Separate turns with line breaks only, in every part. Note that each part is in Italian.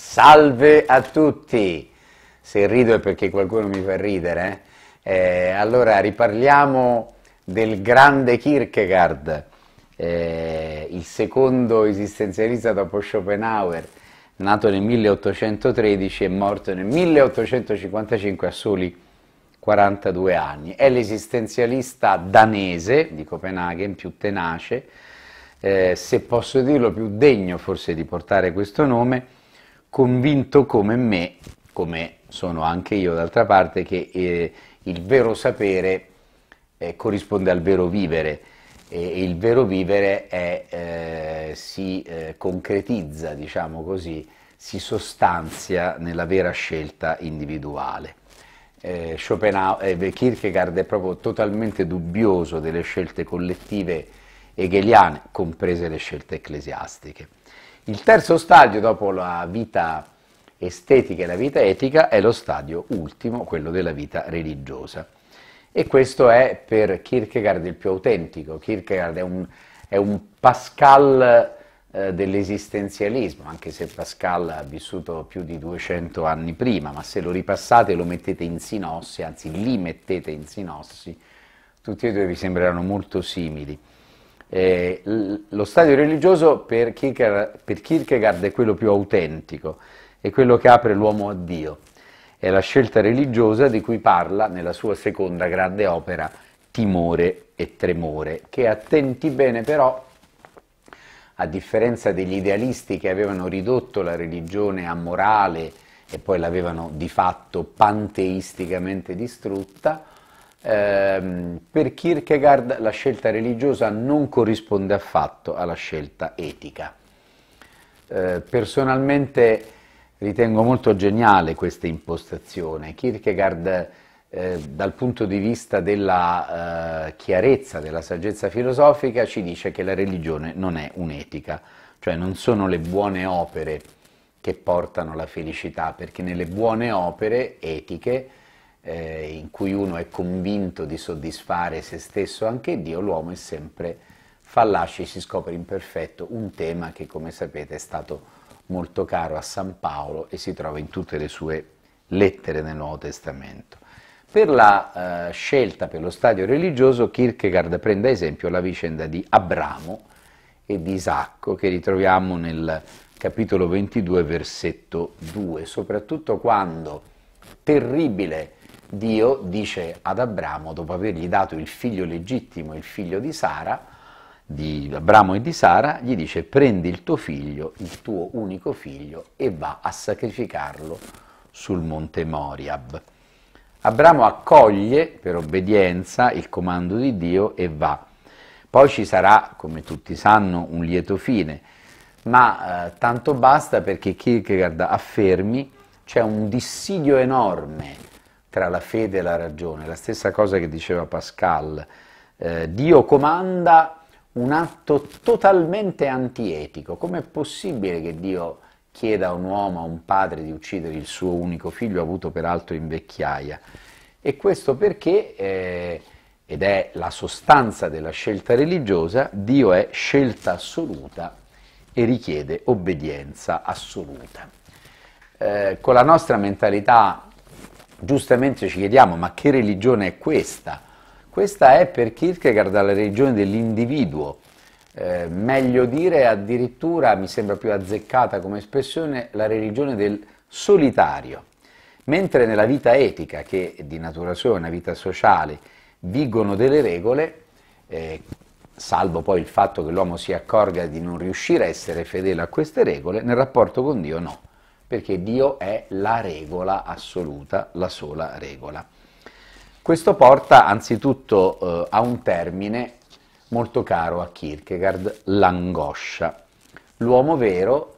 Salve a tutti! Se rido è perché qualcuno mi fa ridere. Eh? Eh, allora riparliamo del grande Kierkegaard, eh, il secondo esistenzialista dopo Schopenhauer, nato nel 1813 e morto nel 1855 a soli 42 anni. È l'esistenzialista danese di Copenaghen più tenace, eh, se posso dirlo più degno forse di portare questo nome convinto come me, come sono anche io d'altra parte, che eh, il vero sapere eh, corrisponde al vero vivere e il vero vivere è, eh, si eh, concretizza, diciamo così, si sostanzia nella vera scelta individuale. Eh, eh Kierkegaard è proprio totalmente dubbioso delle scelte collettive hegeliane, comprese le scelte ecclesiastiche. Il terzo stadio, dopo la vita estetica e la vita etica, è lo stadio ultimo, quello della vita religiosa. E questo è per Kierkegaard il più autentico. Kierkegaard è un, è un Pascal eh, dell'esistenzialismo, anche se Pascal ha vissuto più di 200 anni prima, ma se lo ripassate lo mettete in sinossi, anzi li mettete in sinossi, tutti e due vi sembreranno molto simili. Eh, lo stadio religioso per Kierkegaard, per Kierkegaard è quello più autentico, è quello che apre l'uomo a Dio. È la scelta religiosa di cui parla nella sua seconda grande opera, Timore e Tremore, che attenti bene però, a differenza degli idealisti che avevano ridotto la religione a morale e poi l'avevano di fatto panteisticamente distrutta, eh, per Kierkegaard la scelta religiosa non corrisponde affatto alla scelta etica. Eh, personalmente ritengo molto geniale questa impostazione. Kierkegaard eh, dal punto di vista della eh, chiarezza, della saggezza filosofica, ci dice che la religione non è un'etica, cioè non sono le buone opere che portano la felicità, perché nelle buone opere etiche eh, in cui uno è convinto di soddisfare se stesso anche Dio, l'uomo è sempre fallace, e si scopre imperfetto, un tema che come sapete è stato molto caro a San Paolo e si trova in tutte le sue lettere nel Nuovo Testamento. Per la eh, scelta per lo stadio religioso Kierkegaard prende ad esempio la vicenda di Abramo e di Isacco che ritroviamo nel capitolo 22 versetto 2, soprattutto quando terribile Dio dice ad Abramo, dopo avergli dato il figlio legittimo, il figlio di Sara, di Abramo e di Sara, gli dice prendi il tuo figlio, il tuo unico figlio, e va a sacrificarlo sul monte Moriab. Abramo accoglie per obbedienza il comando di Dio e va. Poi ci sarà, come tutti sanno, un lieto fine, ma eh, tanto basta perché Kierkegaard affermi c'è un dissidio enorme tra la fede e la ragione, la stessa cosa che diceva Pascal, eh, Dio comanda un atto totalmente antietico, com'è possibile che Dio chieda a un uomo, a un padre di uccidere il suo unico figlio avuto peraltro in vecchiaia? E questo perché, eh, ed è la sostanza della scelta religiosa, Dio è scelta assoluta e richiede obbedienza assoluta. Eh, con la nostra mentalità giustamente ci chiediamo ma che religione è questa? Questa è per Kierkegaard la religione dell'individuo, eh, meglio dire addirittura, mi sembra più azzeccata come espressione, la religione del solitario. Mentre nella vita etica, che di natura sua è una vita sociale, vigono delle regole, eh, salvo poi il fatto che l'uomo si accorga di non riuscire a essere fedele a queste regole, nel rapporto con Dio no perché Dio è la regola assoluta, la sola regola. Questo porta anzitutto eh, a un termine molto caro a Kierkegaard, l'angoscia. L'uomo vero,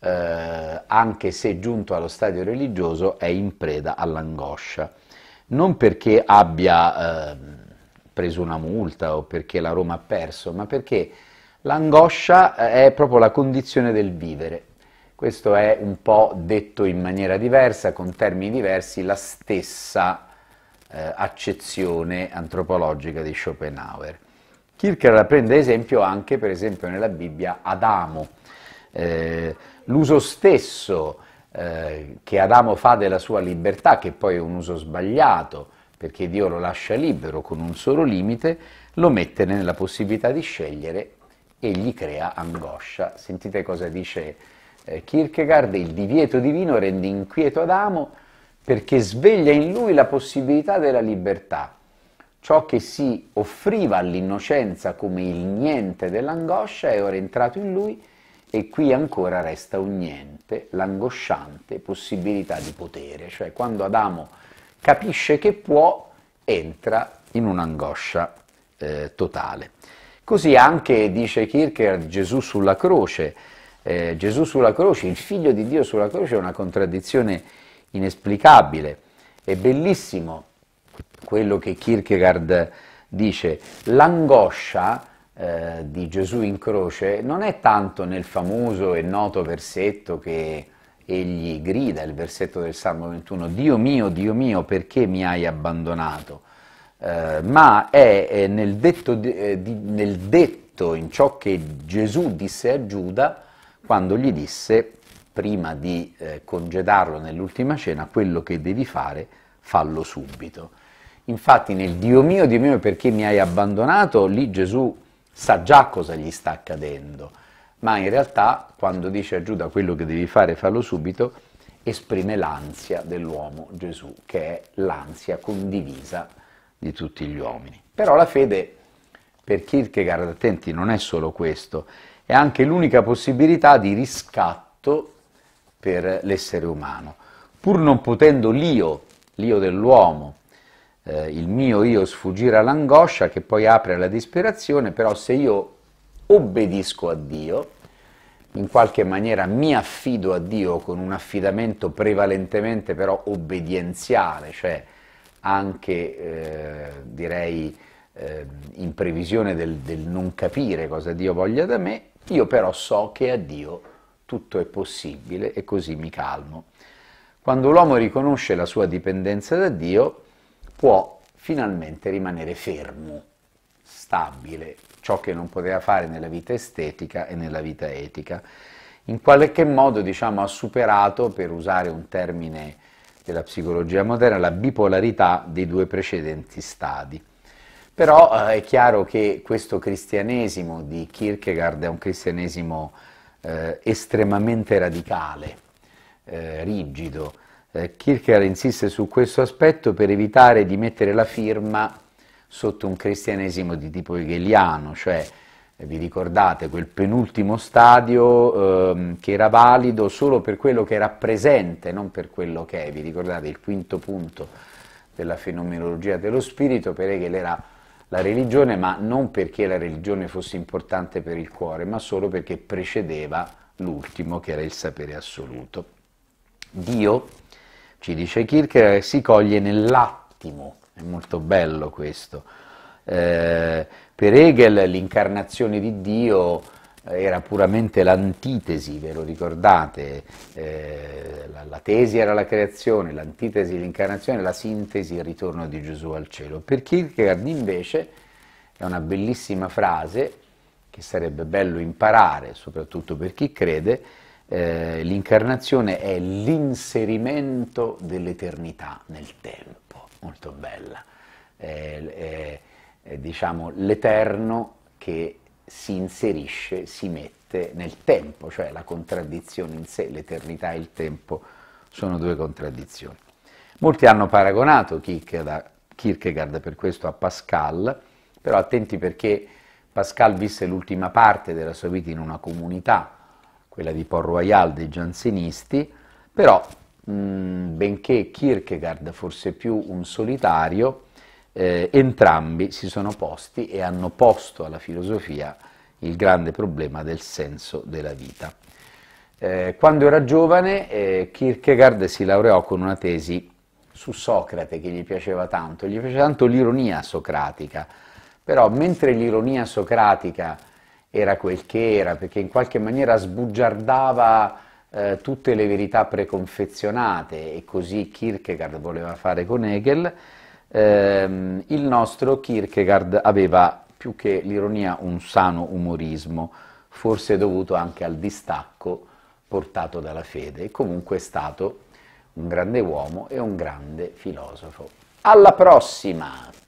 eh, anche se giunto allo stadio religioso, è in preda all'angoscia. Non perché abbia eh, preso una multa o perché la Roma ha perso, ma perché l'angoscia eh, è proprio la condizione del vivere questo è un po' detto in maniera diversa, con termini diversi, la stessa eh, accezione antropologica di Schopenhauer. Kierkegaard prende esempio anche, per esempio, nella Bibbia Adamo. Eh, l'uso stesso eh, che Adamo fa della sua libertà, che poi è un uso sbagliato, perché Dio lo lascia libero con un solo limite, lo mette nella possibilità di scegliere e gli crea angoscia. Sentite cosa dice eh, Kierkegaard il divieto divino rende inquieto Adamo perché sveglia in lui la possibilità della libertà. Ciò che si offriva all'innocenza come il niente dell'angoscia è ora entrato in lui e qui ancora resta un niente, l'angosciante possibilità di potere. Cioè quando Adamo capisce che può, entra in un'angoscia eh, totale. Così anche dice Kierkegaard Gesù sulla croce, eh, Gesù sulla croce, il figlio di Dio sulla croce è una contraddizione inesplicabile. È bellissimo quello che Kierkegaard dice, l'angoscia eh, di Gesù in croce non è tanto nel famoso e noto versetto che egli grida, il versetto del Salmo 21, Dio mio, Dio mio, perché mi hai abbandonato? Eh, ma è, è nel, detto eh, di, nel detto in ciò che Gesù disse a Giuda, quando gli disse, prima di eh, congedarlo nell'ultima cena, quello che devi fare, fallo subito. Infatti nel Dio mio, Dio mio perché mi hai abbandonato, lì Gesù sa già cosa gli sta accadendo, ma in realtà quando dice a Giuda quello che devi fare, fallo subito, esprime l'ansia dell'uomo Gesù, che è l'ansia condivisa di tutti gli uomini. Però la fede per Kierkegaard, attenti, non è solo questo, è anche l'unica possibilità di riscatto per l'essere umano. Pur non potendo l'io, l'io dell'uomo, eh, il mio io sfuggire all'angoscia che poi apre alla disperazione, però se io obbedisco a Dio, in qualche maniera mi affido a Dio con un affidamento prevalentemente però obbedienziale, cioè anche eh, direi eh, in previsione del, del non capire cosa Dio voglia da me, io però so che a Dio tutto è possibile e così mi calmo. Quando l'uomo riconosce la sua dipendenza da Dio, può finalmente rimanere fermo, stabile, ciò che non poteva fare nella vita estetica e nella vita etica. In qualche modo, diciamo, ha superato, per usare un termine della psicologia moderna, la bipolarità dei due precedenti stadi. Però eh, è chiaro che questo cristianesimo di Kierkegaard è un cristianesimo eh, estremamente radicale, eh, rigido. Eh, Kierkegaard insiste su questo aspetto per evitare di mettere la firma sotto un cristianesimo di tipo hegeliano, cioè eh, vi ricordate quel penultimo stadio ehm, che era valido solo per quello che era presente, non per quello che è. Vi ricordate il quinto punto della fenomenologia dello spirito, per Hegel era la religione, ma non perché la religione fosse importante per il cuore, ma solo perché precedeva l'ultimo, che era il sapere assoluto. Dio, ci dice Kierkegaard, si coglie nell'attimo, è molto bello questo. Eh, per Hegel l'incarnazione di Dio era puramente l'antitesi, ve lo ricordate, eh, la, la, tesi era la creazione, l'antitesi l'incarnazione, la sintesi il ritorno di Gesù al cielo. Per Kierkegaard invece è una bellissima frase che sarebbe bello imparare, soprattutto per chi crede, eh, l'incarnazione è l'inserimento dell'eternità nel tempo, molto bella, è, è, è diciamo l'eterno che si inserisce, si mette nel tempo, cioè la contraddizione in sé, l'eternità e il tempo sono due contraddizioni. Molti hanno paragonato Kierkegaard per questo a Pascal, però attenti perché Pascal visse l'ultima parte della sua vita in una comunità, quella di Port Royal dei Giansenisti, però mh, benché Kierkegaard fosse più un solitario, eh, entrambi si sono posti e hanno posto alla filosofia il grande problema del senso della vita. Eh, quando era giovane eh, Kierkegaard si laureò con una tesi su Socrate che gli piaceva tanto, gli piaceva tanto l'ironia socratica, però mentre l'ironia socratica era quel che era, perché in qualche maniera sbugiardava eh, tutte le verità preconfezionate e così Kierkegaard voleva fare con Hegel, ehm, il nostro Kierkegaard aveva più che l'ironia un sano umorismo, forse dovuto anche al distacco portato dalla fede e comunque è stato un grande uomo e un grande filosofo. Alla prossima!